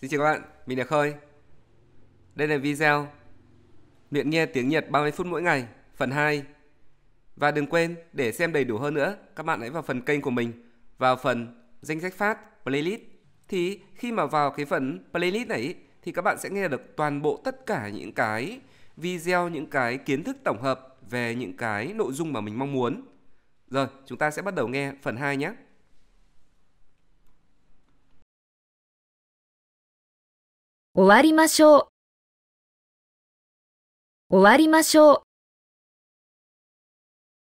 Xin chào các bạn, mình là Khơi. Đây là video luyện nghe tiếng Nhật 30 phút mỗi ngày, phần 2. Và đừng quên để xem đầy đủ hơn nữa, các bạn hãy vào phần kênh của mình, vào phần danh sách phát playlist. Thì khi mà vào cái phần playlist này thì các bạn sẽ nghe được toàn bộ tất cả những cái video, những cái kiến thức tổng hợp về những cái nội dung mà mình mong muốn. Rồi, chúng ta sẽ bắt đầu nghe phần 2 nhé. 終わりましょう。終わりましょう。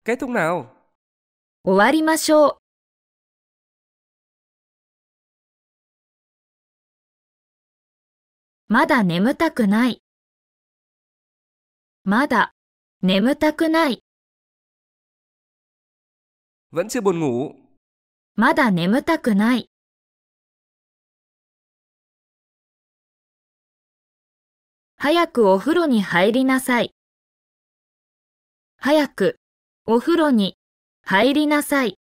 Kết thúc nào? 終わりましょう。まだ眠たくない。まだ眠たくない。Vẫn chưa buồn ngủ. まだ眠たくない。早くお風呂に入りなさい。早くお風呂に入りなさい。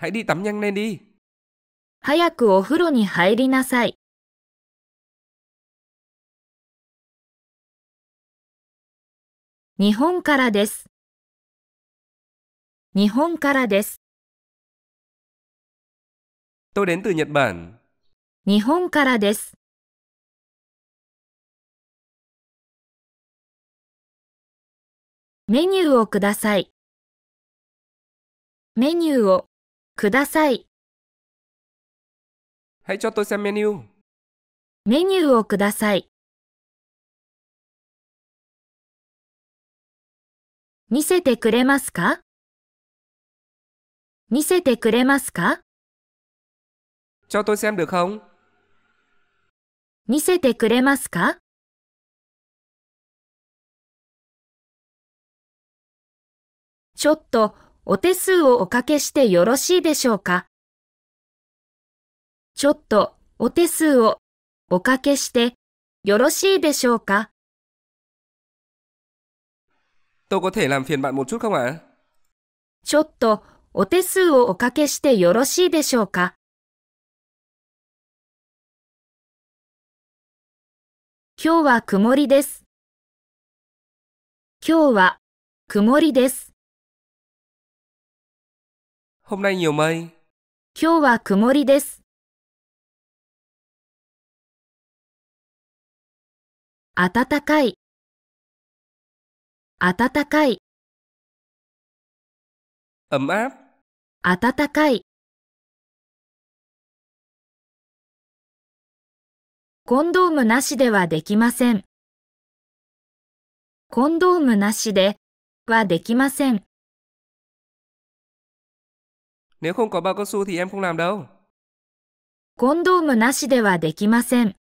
Hãy đi tắm nhanh lên đi. 早くお風呂に入りなさい。日本からです。日本からです。Tôi đến từ Nhật Bản. 日本からです。メニューをください。メニューをください。はい、ちょっと t ô メニュー。メニューをください。見せてくれますか見せてくれますかちょっと ô i xem ん見せてくれますかちょっとお手数をおかけしてよろしいでしょうか。ちょっとお手数をおかけしてよろしいでしょうか。Tôi có thể làm phiền bạn một chút không ạ? ちょっとお手数をおかけしてよろしいでしょうか。今日は曇りです。今日は曇りです。Hôm nay nhiều mây. 今日は曇りです。暖かい。暖かい。Ấm áp. 暖かい。コンドームなしではできません。コンドームなしではできません。Nếu không có bao cao su thì em không làm đâu. コンドームなしではできません。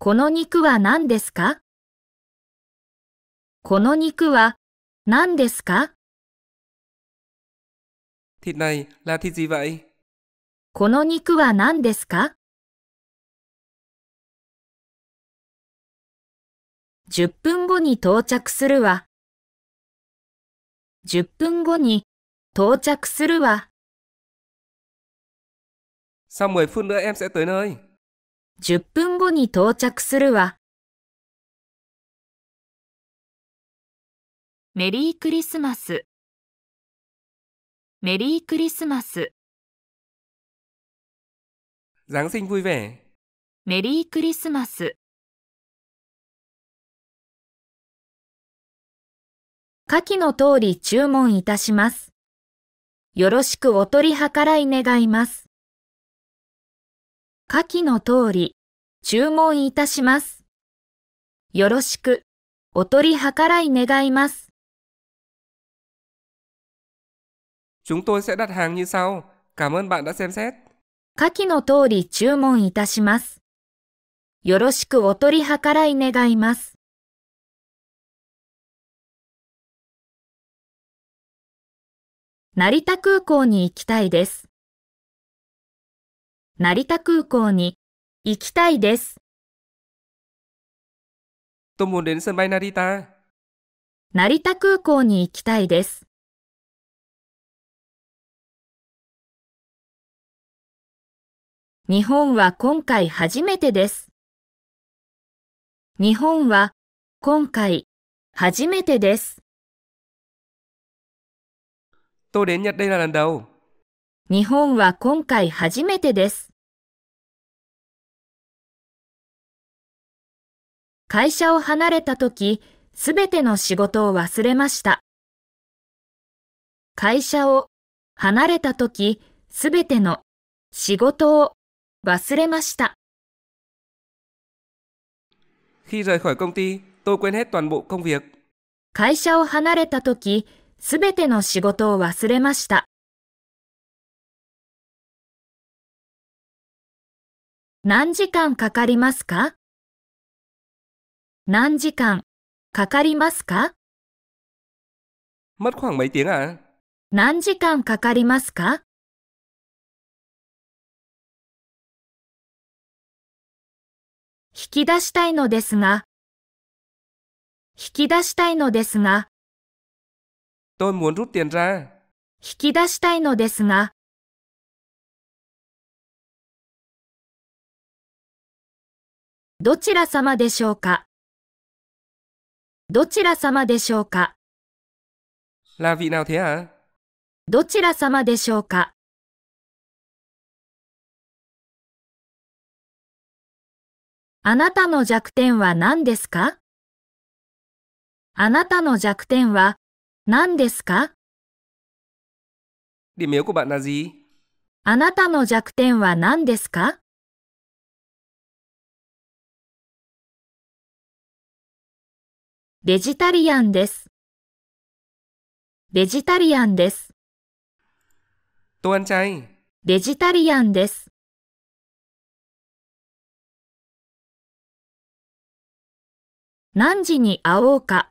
この肉は何ですかこの肉は何ですか Thịt này là thịt gì vậy? この肉は何ですか10分後に到着するわ。10分後に到着するわ。Sau 10 phút nữa em sẽ tới nơi. 10分後に到着するわ。メリークリスマス。メリークリスマス。Giáng sinh vui vẻ. メリークリスマス。下記の通り注文いたします。よろしくお取り計らい願います。下記の通り注文いたします。よろしくお取り計らい願います。Chúng tôi sẽ đặt hàng như sau. Cảm ơn bạn đã xem xét. 下記の通り注文いたします。よろしくお取り計らい願います。成田空港に行きたいです。成田空港に行きたいです。成田空港に行きたいです。日本は今回初めてです。日本は今回初めてです。tôi đến Nhật đây là lần đ 会社を離れたとき、すべての仕事を忘れました。会社を離れたとき、すべての仕事を忘れました。会社を離れたとき、すべての仕事を忘れました。何時間かかりますか何時間かかりますか何時間かかりますか引き出したいのですが、引き出したいのですが、Tôi muốn rút tiền ra. 引き出したいのですが、どちら様でしょうかどちら様でしょうか Là vị nào thế どちら様でしょうかあなたの弱点は何ですかあなたの弱点は何ですか Điểm yếu của bạn là gì? あなたの弱点は何ですかベジタリアンです。ベジタリアンです。Tôi ăn chay. ベジタリアンです。何時に会おうか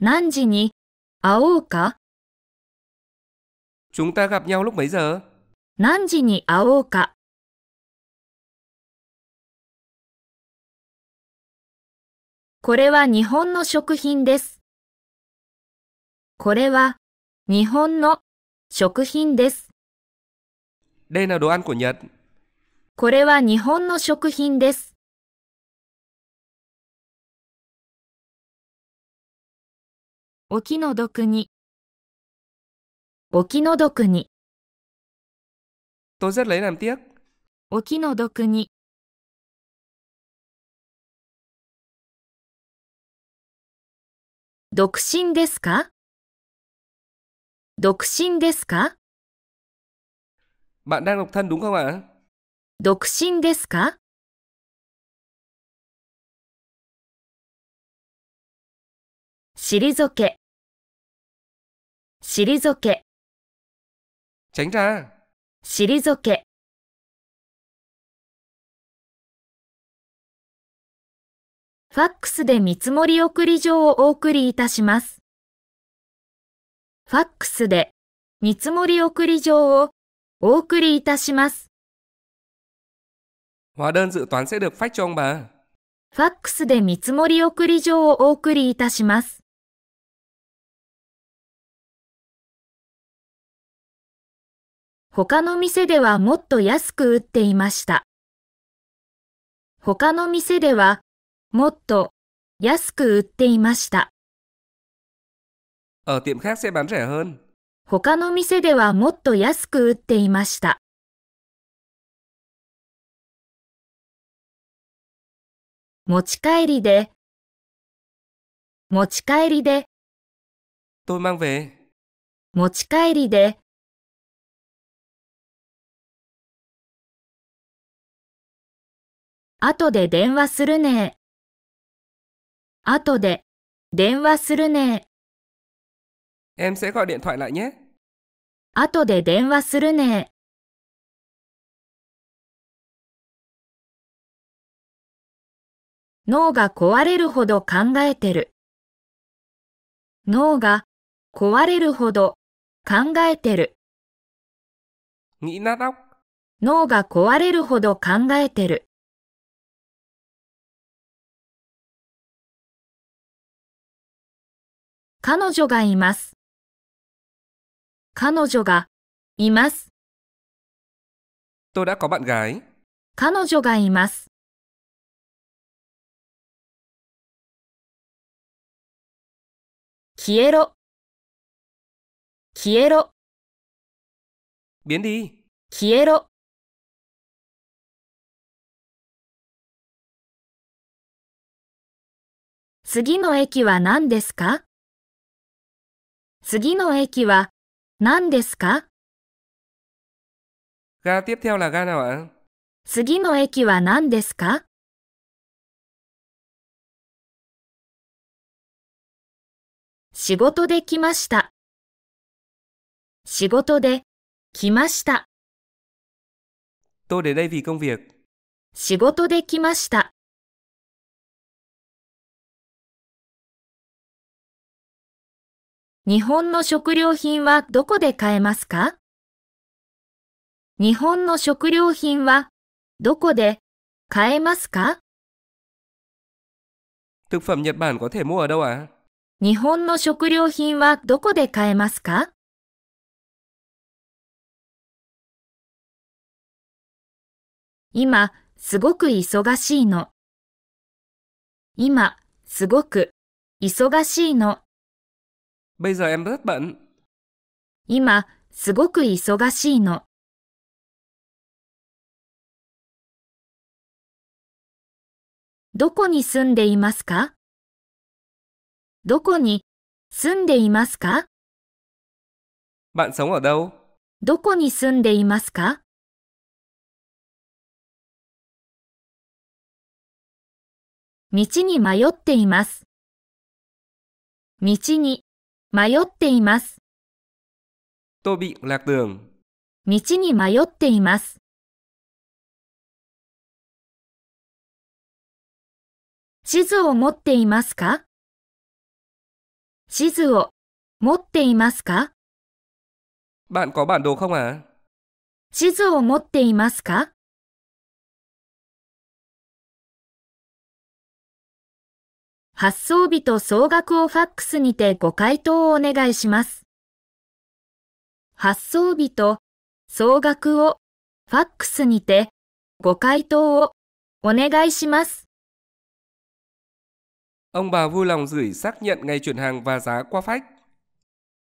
何時に会おうか Chúng ta gặp nhau lúc mấy giờ? 何時に会おうかこれは日本の食品です。これは日本の食品です。これは日本の食品です。お気の毒に。お気の毒に。Tôi rất lấy làm tiếc. お気の毒に。独身ですか独身ですか Bạn đang độc thân đúng không ạ? 独身ですか退け、退け。tránh しり退け。ファックスで見積もり送り状をお送りいたします。ファックスで見積もり送り状をお送りいたします。được ファックスで見積もり送り状をお送りいたします。他の店ではもっと安く売っていました。他の店ではもっと安く売っていました。Ở tiệm khác sẽ bán rẻ hơn. 他の店ではもっと安く売っていました。持ち帰りで持ち帰りで持ち帰りで後で電話するね。後で電話するね。Em sẽ gọi điện thoại lại nhé. 後で電話するね。脳が壊れるほど考えてる。脳が壊れるほど考えてる。脳が壊れるほど考えてる。彼女がいます。彼女がいます。彼女がいます。消えろ。消えろ。消えろ。次の駅は何ですか次の駅は何ですか Ga tiếp theo là ga nào ạ? 次の駅は何ですか仕事で来ました。仕事で来ました。仕事で来ました。日本の食料品はどこで買えますか日本の食料品はどこで買えますか Thực phẩm Nhật Bản có thể mua ở đâu ạ? 日本の食料品はどこで買えますか今、すごく忙しいの。今、すごく、忙しいの。Bây giờ em rất bận. 今、すごく忙しいの。どこに住んでいますかどこに住んでいますか Bạn sống ở đâu? どこに住んでいますか道に迷っています。道に迷っています。Tôi bị lạc đường. 道に迷っています。地図を持っていますか地図を持っていますか Bạn có bản đồ không à? 地図を持っていますか発送日と総額をファックスにてご回答をお願いします。発送日と総額をファックスにてご回答をお願いします。Ông bà vui lòng gửi xác nhận ngày chuyển hàng và giá qua fax.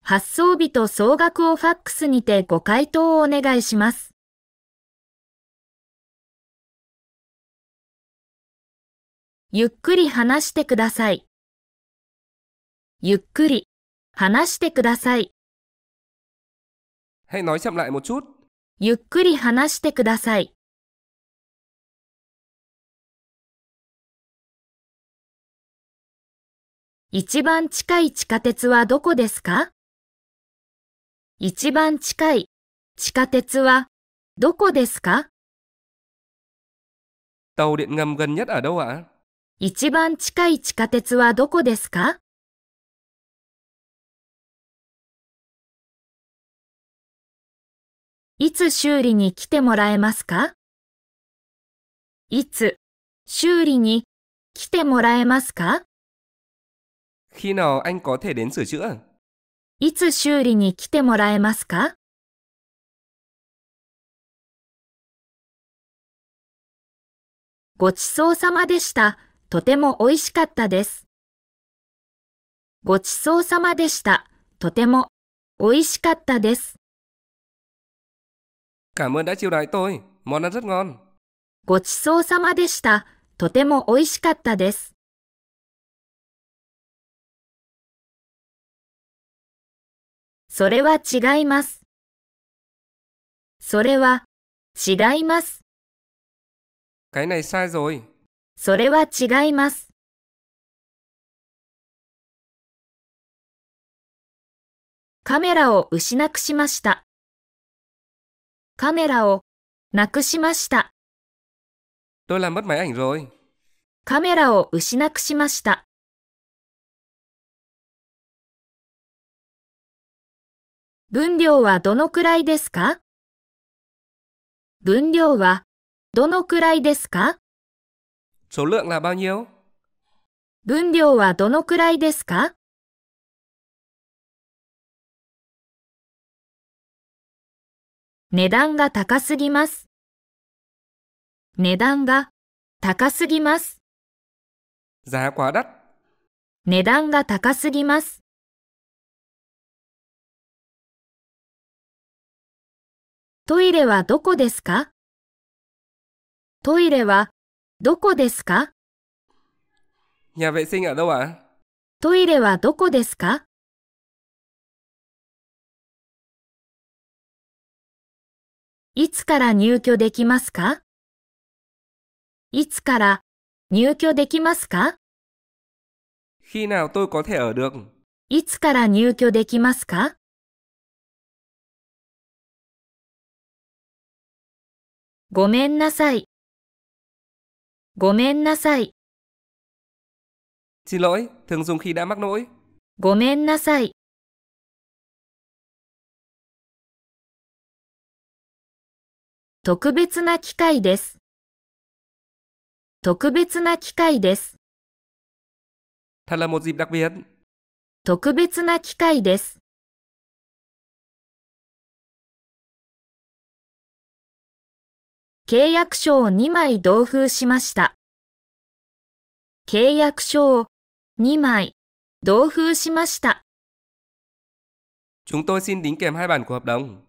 発送日と総額をファックスにてご回答をお願いします。ゆっくり話してください。ゆっくり話してください。nói chậm lại một chút. ゆっくり話してください。一番近い地下鉄はどこですか一番近い地下鉄はどこですか Tàu điện ngầm gần nhất ở đâu ạ? 一番近い地下鉄はどこですかいつ修理に来てもらえますかいつ修理に来てもらえますか Khi nào anh có thể đến sửa chữa? いつ修理に来てもらえますかごちそうさまでした。とても美味しかったです。ごちそうさまでした。とても美味しかったです。Cảm ơn đã c h i u đãi tôi. Món ăn rất ngon. ごちそうさまでした。とても美味しかったです。それは違います。それは違います。それは違います。カメラを失くしました。カメラをなくしました。Tôi làm mất máy ảnh rồi. カメラを失くしました。分量はどのくらいですか分量はどのくらいですか Số lượng là bao nhiêu? 分量はどのくらいですか値段が高すぎます。値段が高すぎます。Giá quá đắt. 値段が高すぎます。トイレはどこですかトイレはどこですか Nhà vệ sinh ở đâu ạ? トイレはどこですかいつから入居できますかいつから入居できますか Khi nào tôi có thể ở được? いつから入居できますかごめんなさい。ごめんなさい。ごめんなさい。特別な機会です。特別な機会です。特別な機会です。契約書を2枚同封しました。契約書を2枚同封しました。Chúng tôi xin đính kèm hai bản của hợp đồng.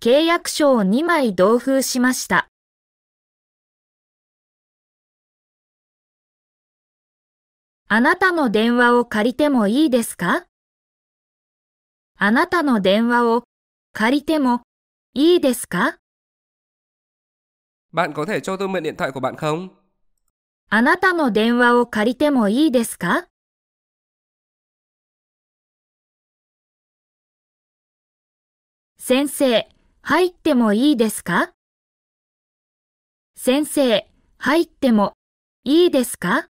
契約書を2枚同封しました。あなたの電話を借りてもいいですかあなたの電話を借りてもいいですか Bạn có thể cho tôi mượn điện thoại của bạn không? あなたの電話を借りてもいいですか先生、入ってもいいですか先生、入ってもいいですか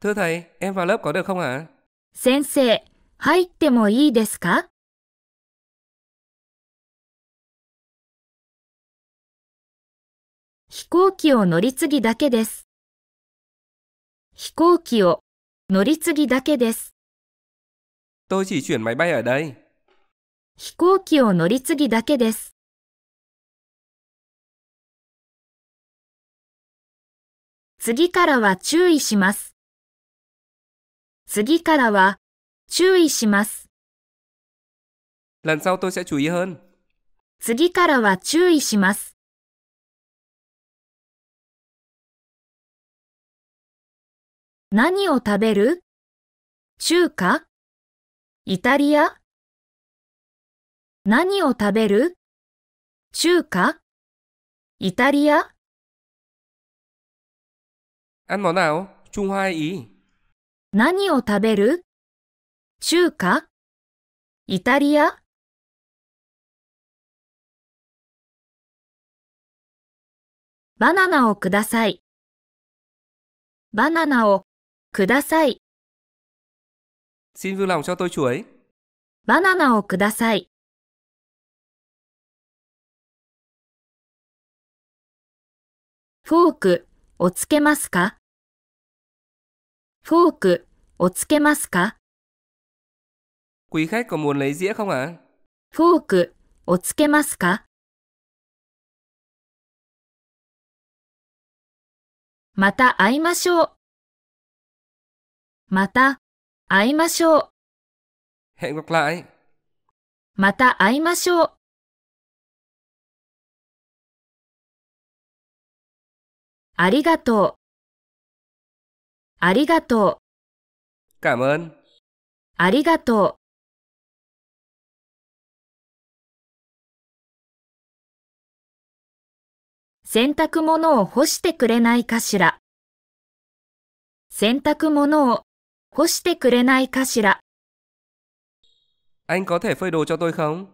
Thưa thầy, em vào lớp có được không ạ? 先生、入ってもいいですか飛行機を乗り継ぎだけです。飛行機を乗り継ぎだけです。Tôi chỉ chuyển máy bay ở đây. 飛行機を乗り継ぎだけです。次からは注意します。次からは注意します。次からは注意します。何を食べる中華イタリア何を食べる中華イタリア Ăn món nào? Trung Hoa Ý. 何を食べる中華イタリアバナナをください。バナナをください。Xin vui lòng cho tôi chuối. バナナをください。フォークをつけますかフォークをつけますか Quý khách có muốn lấy dĩa không ạ? フォークをつけますかまた会いましょう。また会いましょう。Hẹn gặp lại. また会いましょう。ありがとう。ありがとう。ありがとう。洗濯物を干してくれないかしら。洗濯物を干してくれないかしら Anh có thể phơi đồ cho tôi không?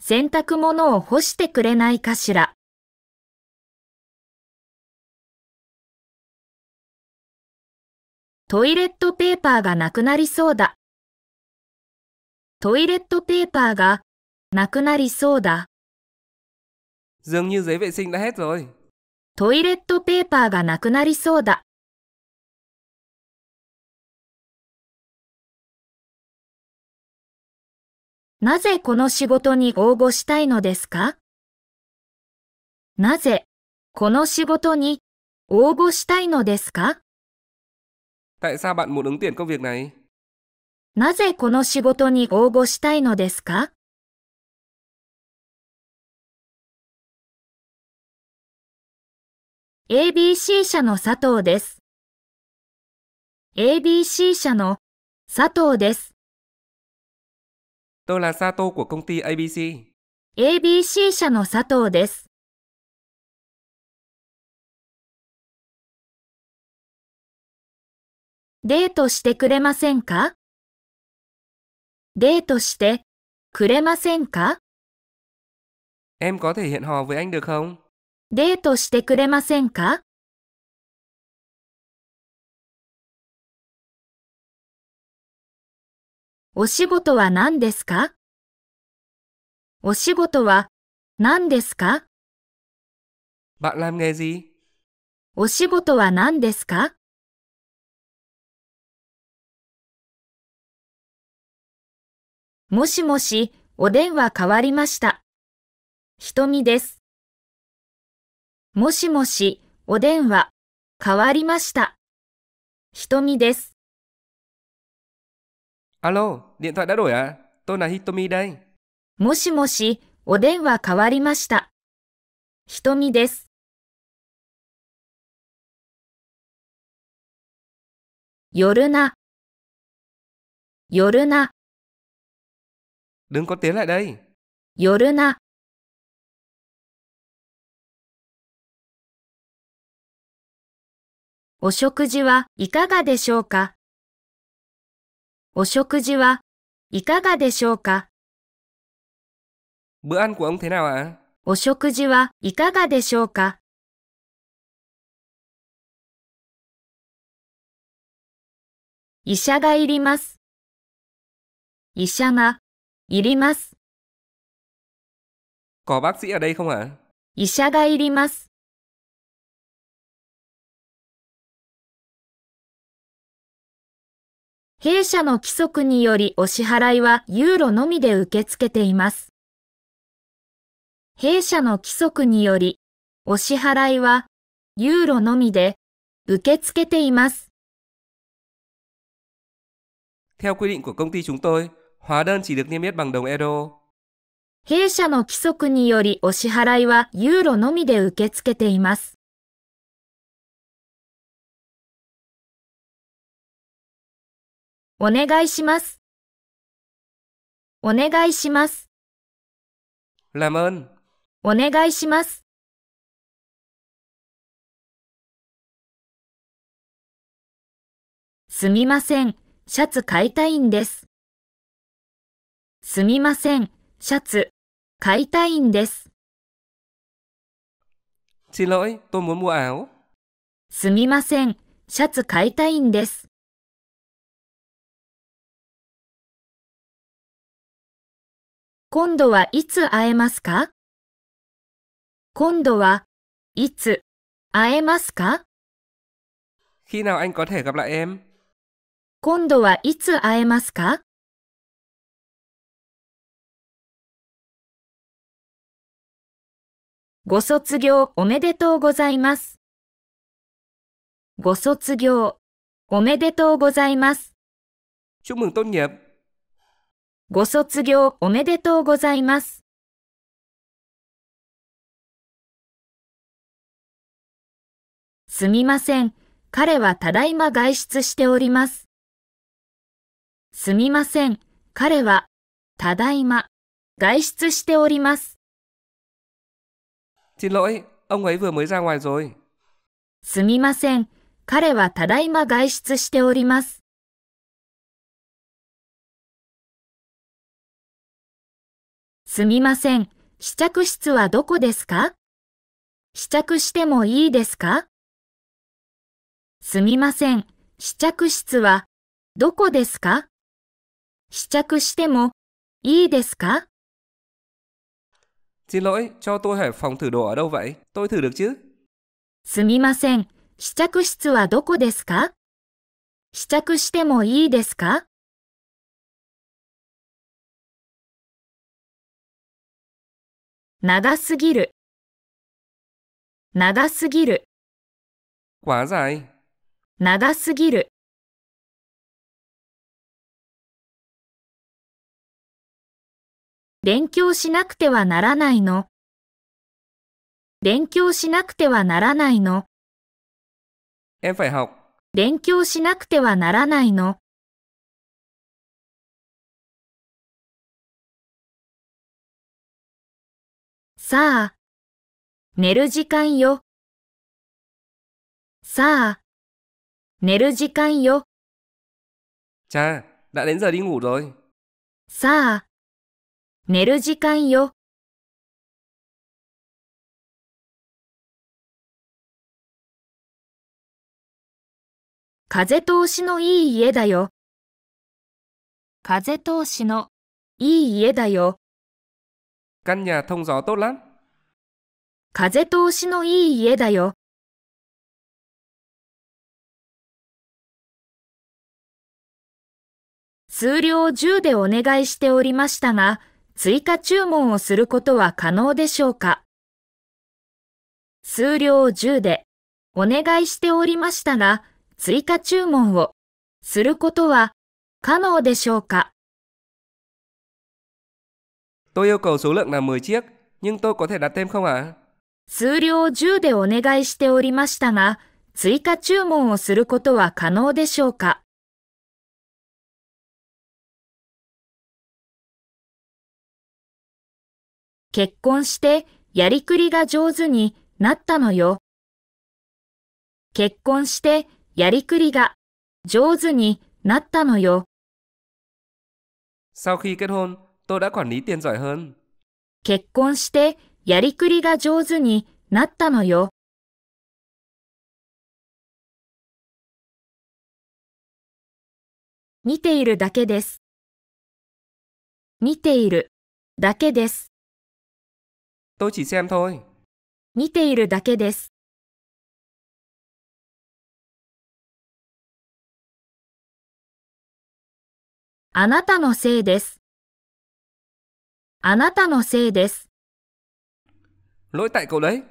洗濯物を干してくれないかしらトイレットペーパーがなくなりそうだ。トイレットペーパーがなくなりそうだ。Dường như giấy vệ sinh đã hết rồi. トイレットペーパーがなくなりそうだ。なぜこの仕事に応募したいのですかなぜこの仕事に応募したいのですか Tại sao bạn muốn ứng tuyển công việc này? なぜこの仕事に応募したいのですか ?ABC 社の佐藤です。ABC 社の佐藤です。Tôi là Sato của công ty ABC. ABC 社の佐藤です。デートしてくれませんかデートしてくれませんか Em có thể hẹn hò với anh được không? デートしてくれませんかお仕事は何ですかお仕事は何ですか Bạn làm nghề gì? お仕事は何ですかもしもし、お電話変わりました。ひとみです。もしもし、お電話変わりました。ひとみです。Alo, điện thoại đã đổi à? Tôi là Hitomi đây. もしもし、お電話変わりました。ひとみです。夜な。夜な。Đừng có tiến lại đây. 夜な。お食事はいかがでしょうかお食事はいかがでしょうか Bữa ăn của ông thế nào ạ? お食事はいかがでしょうか医者がいります。医者がいります。Có bác sĩ ở đây không ạ? 医者がいります。弊社の規則によりお支払いはユーロのみで受け付けています。弊社の規則によりお支払いはユーロのみで受け付けています。Theo quy định của công ty chúng tôi, hóa đơn chỉ được niêm yết bằng đồng euro. 弊社の規則によりお支払いはユーロのみで受け付けています。お願いします。お願いします。ラ à ン。お願いします。すみません、シャツ買いたいんです。すみません、シャツ買いたいんです。すみません、シャツ買いたいんです。今度はいつ会えますか今度はいつ会えますか Khi nào anh có thể gặp lại em? 今度はいつ会えますかご卒業おめでとうございます。ご卒業おめでとうございます。ご卒業おめでとうございます。すみません。彼はただいま外出しております。すみません。彼はただいま外出しております。Xin lỗi, ông ấy vừa mới ra ngoài rồi. すみません。彼はただいま外出しております。すみません。試着室はどこですか試着してもいいですかすみません。試着室はどこですか試着してもいいですか Xin lỗi, cho tôi hỏi phòng thử đồ ở đâu vậy? Tôi thử được chứ? すみません。試着室はどこですか試着してもいいですか長すぎる長すぎる長すぎる勉強しなくてはならないの勉強しなくてはならないの勉強しなくてはならないのさあ、寝る時間よ。さあ、寝る時間よ。đến giờ đi ngủ rồi. さあ、寝る時間よ。風通しのいい家だよ。風通しのいい家だよ。Căn nhà thông gió tốt lắm. 風通しのいい家だよ。数量10でお願いしておりましたが、追加注文をすることは可能でしょうか数量10でお願いしておりましたが、追加注文をすることは可能でしょうか Tôi yêu cầu số lượng là 10 chiếc, nhưng tôi có thể đặt thêm không ạ? À? 数量10でお願いしておりましたが、追加注文をすることは可能でしょうか結婚してやりくりが上手になったのよ。結婚してやりくりが上手になったのよ。Sau khi kết hôn, tôi đã quản lý tiền giỏi hơn. 結婚してやりくりが上手になったのよ。似ているだけです。似ているだけです。Tôi chỉ xem thôi. 似ているだけです。あなたのせいです。あなたのせいです。Lỗi tại cậu đấy.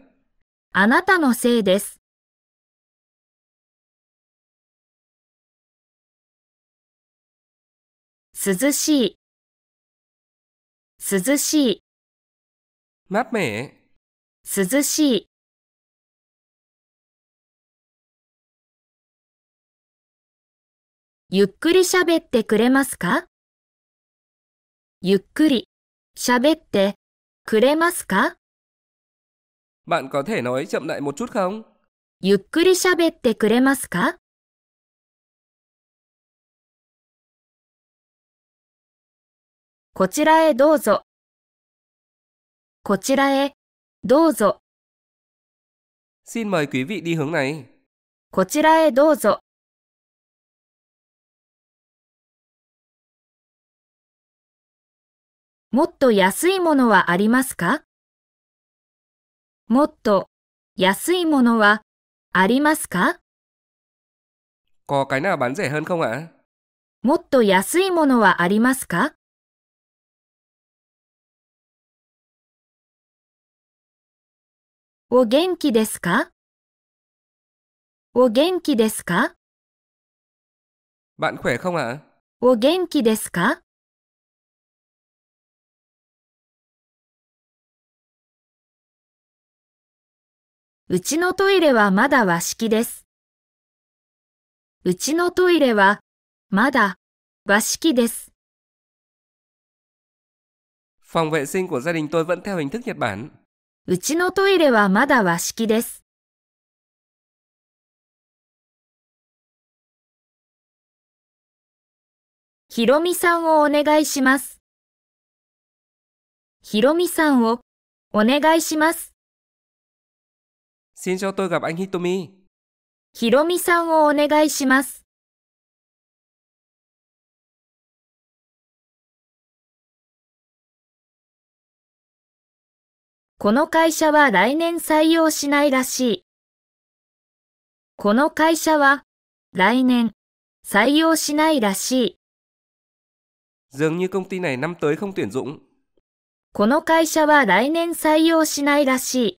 あなたのせいです。涼しい、涼しい、涼しい。ゆっくり喋ってくれますかゆっくり。喋ってくれますか Bạn có thể nói chậm lại một chút không? ゆっくり喋ってくれますかこちらへどうぞ。こちらへどうぞ。Xin mời quý vị đi hướng này. こちらへどうぞ。もっと安いものはありますかもっと安いものはありますか Có cái nào bán rẻ hơn không ạ? もっと安いものはありますかお元気ですかお元気ですか Bạn khỏe không ạ? お元気ですかうちのトイレはまだ和式です。うちのトイレはまだ和式です。Phòng vệ sinh của gia đình tôi vẫn theo hình thức Nhật Bản. うちのトイレはまだ和式です。ひろみさんをお願いします。ひろみさんをお願いします。Xin cho tôi gặp anh Hitomi. ひろみさんをお願いします。この会社は来年採用しないらしい。この会社は来年採用しないらしい。Dường như công ty này năm tới không tuyển dụng. この会社は来年採用しないらしい。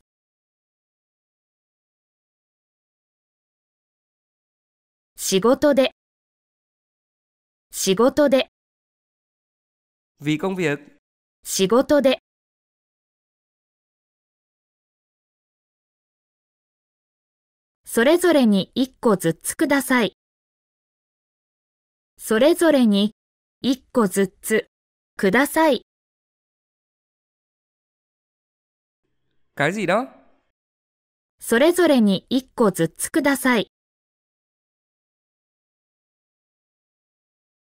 仕事で仕事で Vì công việc 仕事でそれぞれに一個ずつください。それぞれに一個ずつください。Cái gì đó? それぞれに一個ずつください。